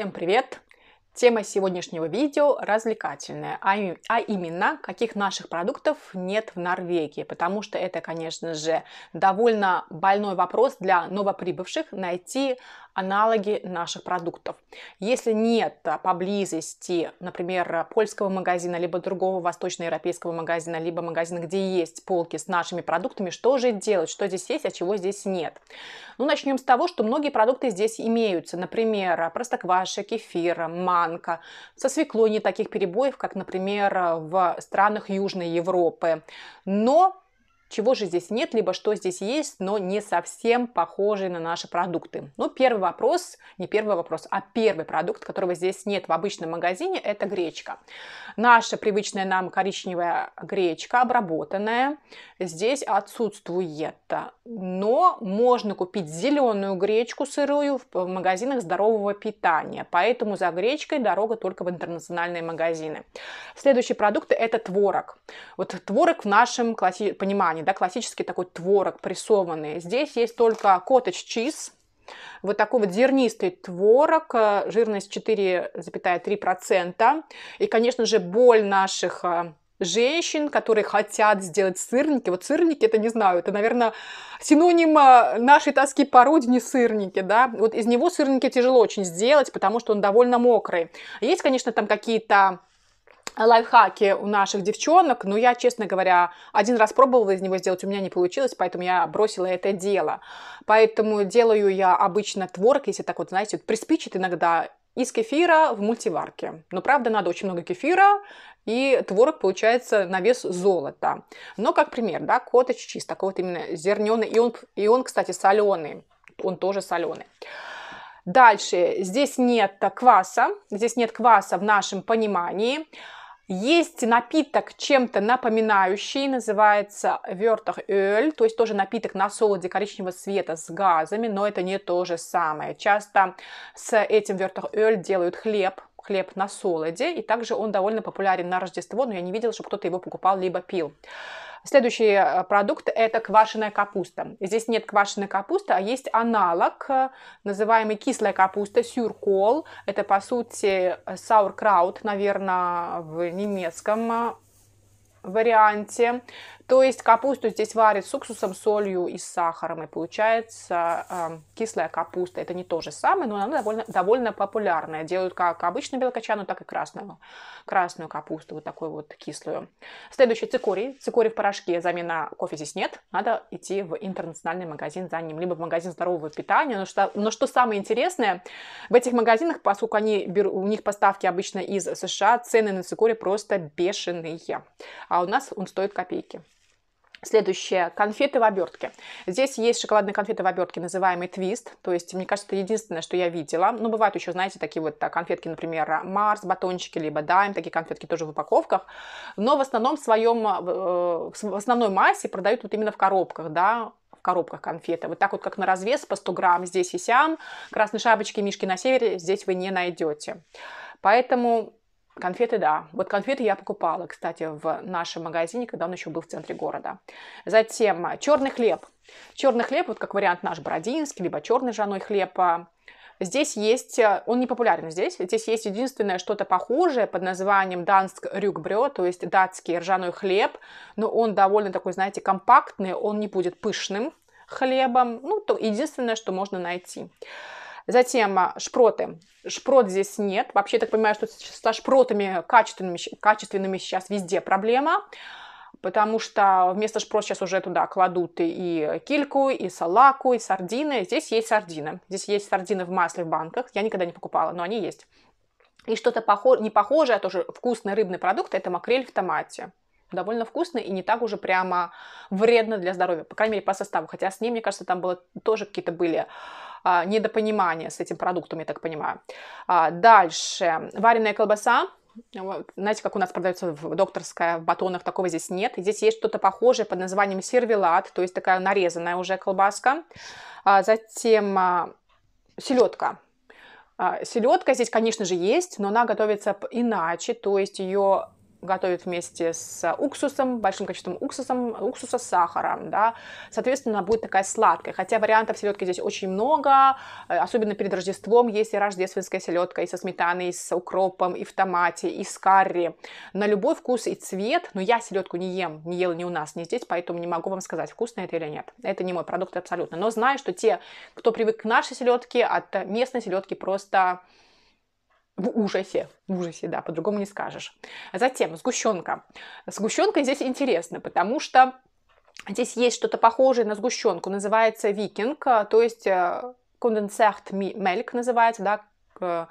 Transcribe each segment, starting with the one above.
Всем привет! Тема сегодняшнего видео развлекательная, а, а, именно, каких наших продуктов нет в Норвегии, потому что это, конечно же, довольно больной вопрос для новоприбывших найти аналоги наших продуктов. Если нет поблизости, например, польского магазина, либо другого восточноевропейского магазина, либо магазина, где есть полки с нашими продуктами, что же делать, что здесь есть, а чего здесь нет? Ну, начнем с того, что многие продукты здесь имеются, например, простокваша, кефир, ман, франка. Со свеклой не таких перебоев, как, например, в странах Южной Европы. Но чего же здесь нет, либо что здесь есть, но не совсем похожие на наши продукты. Ну, первый вопрос, не первый вопрос, а первый продукт, которого здесь нет в обычном магазине, это гречка. Наша привычная нам коричневая гречка, обработанная, здесь отсутствует. Но можно купить зеленую гречку сырую в магазинах здорового питания. Поэтому за гречкой дорога только в интернациональные магазины. Следующий продукт это творог. Вот творог в нашем классе, понимании ткани, да, классический такой творог прессованный. Здесь есть только коттедж чиз, вот такой вот зернистый творог, э, жирность 4,3%. И, конечно же, боль наших э, женщин, которые хотят сделать сырники. Вот сырники, это не знаю, это, наверное, синоним э, нашей тоски по родине сырники, да. Вот из него сырники тяжело очень сделать, потому что он довольно мокрый. Есть, конечно, там какие-то лайфхаки у наших девчонок, но ну, я, честно говоря, один раз пробовала из него сделать, у меня не получилось, поэтому я бросила это дело. Поэтому делаю я обычно творог, если так вот, знаете, вот приспичит иногда из кефира в мультиварке. Но, правда, надо очень много кефира, и творог получается на вес золота. Но, как пример, да, коттедж чиз, такой вот именно зерненый, и он, и он, кстати, соленый, он тоже соленый. Дальше, здесь нет кваса, здесь нет кваса в нашем понимании. Есть напиток, чем-то напоминающий, называется вертах эль, то есть тоже напиток на солоде коричневого цвета с газами, но это не то же самое. Часто с этим вертах эль делают хлеб, хлеб на солоде, и также он довольно популярен на Рождество, но я не видела, чтобы кто-то его покупал либо пил. Следующий э, продукт – это квашеная капуста. Здесь нет квашеной капусты, а есть аналог, э, называемый кислая капуста, сюркол. Это, по сути, сауркраут, наверное, в немецком э, варианте. То есть капусту здесь варят с уксусом, солью и сахаром, и получается э, кислая капуста. Это не то же самое, но она довольно, довольно популярная. Делают как обычную белокочанную, так и красную, красную капусту, вот такую вот кислую. Следующий цикорий. Цикорий в порошке, замена кофе здесь нет. Надо идти в интернациональный магазин за ним, либо в магазин здорового питания. Но что, но что самое интересное, в этих магазинах, поскольку они, беру, у них поставки обычно из США, цены на цикорий просто бешеные. А у нас он стоит копейки. Следующее. Конфеты в обертке. Здесь есть шоколадные конфеты в обертке, называемый твист. То есть, мне кажется, это единственное, что я видела. Ну, бывают еще, знаете, такие вот а, конфетки, например, Марс, батончики, либо Дайм. Такие конфетки тоже в упаковках. Но в основном в своем, э, э, в основной массе продают вот именно в коробках, да, в коробках конфеты. Вот так вот, как на развес, по 100 грамм здесь и сям. Красные шапочки, мишки на севере здесь вы не найдете. Поэтому Конфеты, да. Вот конфеты я покупала, кстати, в нашем магазине, когда он еще был в центре города. Затем э, черный хлеб. Черный хлеб, вот как вариант наш бородинский, либо черный жаной хлеб. А. Здесь есть, э, он не популярен здесь, здесь есть единственное что-то похожее под названием данск рюкбрё, то есть датский ржаной хлеб, но он довольно такой, знаете, компактный, он не будет пышным хлебом, ну, то единственное, что можно найти. Затем а, шпроты. Шпрот здесь нет. Вообще, я так понимаю, что со шпротами качественными, качественными сейчас везде проблема потому что вместо шпрот сейчас уже туда кладут и кильку, и салаку, и сардины. Здесь есть сардины. Здесь есть сардины в масле в банках. Я никогда не покупала, но они есть. И что-то похож... не похожее, а тоже вкусный рыбный продукт, это макрель в томате довольно вкусно и не так уже прямо вредно для здоровья, по крайней мере, по составу. Хотя с ним, мне кажется, там было, тоже какие-то были а, недопонимания с этим продуктом, я так понимаю. А, дальше. Вареная колбаса. Вот, знаете, как у нас продается в докторская в батонах, такого здесь нет. Здесь есть что-то похожее под названием сервелат, то есть такая нарезанная уже колбаска. А, затем а, селедка. А, селедка здесь, конечно же, есть, но она готовится иначе, то есть ее готовят вместе с уксусом, большим количеством уксусом, уксуса с сахаром, да, соответственно, она будет такая сладкая, хотя вариантов селедки здесь очень много, э, особенно перед Рождеством есть и рождественская селедка, и со сметаной, и с укропом, и в томате, и с карри, на любой вкус и цвет, но я селедку не ем, не ела ни у нас, ни здесь, поэтому не могу вам сказать, вкусно это или нет, это не мой продукт абсолютно, но знаю, что те, кто привык к нашей селедке, от местной селедки просто в ужасе, в ужасе, да, по-другому не скажешь. Затем сгущенка. Сгущенка здесь интересно, потому что здесь есть что-то похожее на сгущенку, называется викинг, а, то есть э, конденсерт мельк называется, да, э,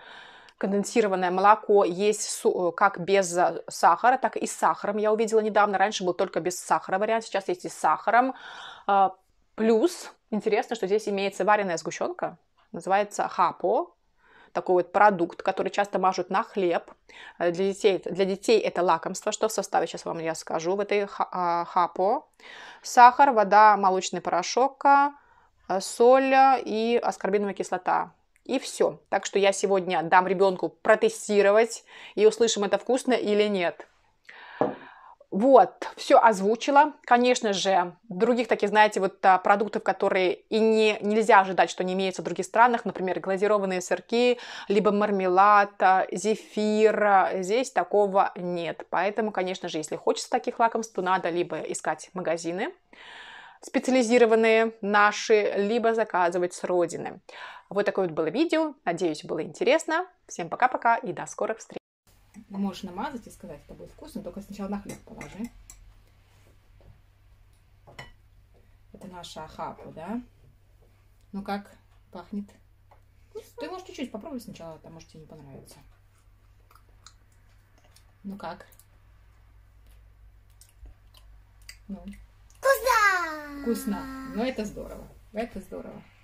конденсированное молоко есть э, как без сахара, так и с сахаром. Я увидела недавно, раньше был только без сахара вариант, сейчас есть и с сахаром. А, плюс, интересно, что здесь имеется вареная сгущенка, называется хапо, такой вот продукт, который часто мажут на хлеб. Э, для детей, для детей это лакомство, что в составе, сейчас вам я скажу, в этой а, хапо. Сахар, вода, молочный порошок, э, соль э, и аскорбиновая кислота. И все. Так что я сегодня дам ребенку протестировать и услышим, это вкусно или нет. Вот, все озвучила. Конечно же, других таких, знаете, вот а, продуктов, которые и не, нельзя ожидать, что не имеются в других странах, например, глазированные сырки, либо мармелад, а, зефир, здесь такого нет. Поэтому, конечно же, если хочется таких лакомств, то надо либо искать магазины, специализированные наши, либо заказывать с родины. Вот такое вот было видео. Надеюсь, было интересно. Всем пока-пока и до скорых встреч можешь намазать и сказать, это будет вкусно, только сначала на хлеб положи. Это наша хапу, да? Ну как пахнет? Вкусно. Ты можешь чуть-чуть попробовать сначала, там может тебе не понравится. Ну как? Ну. Вкусно! Вкусно. Ну это здорово. Это здорово.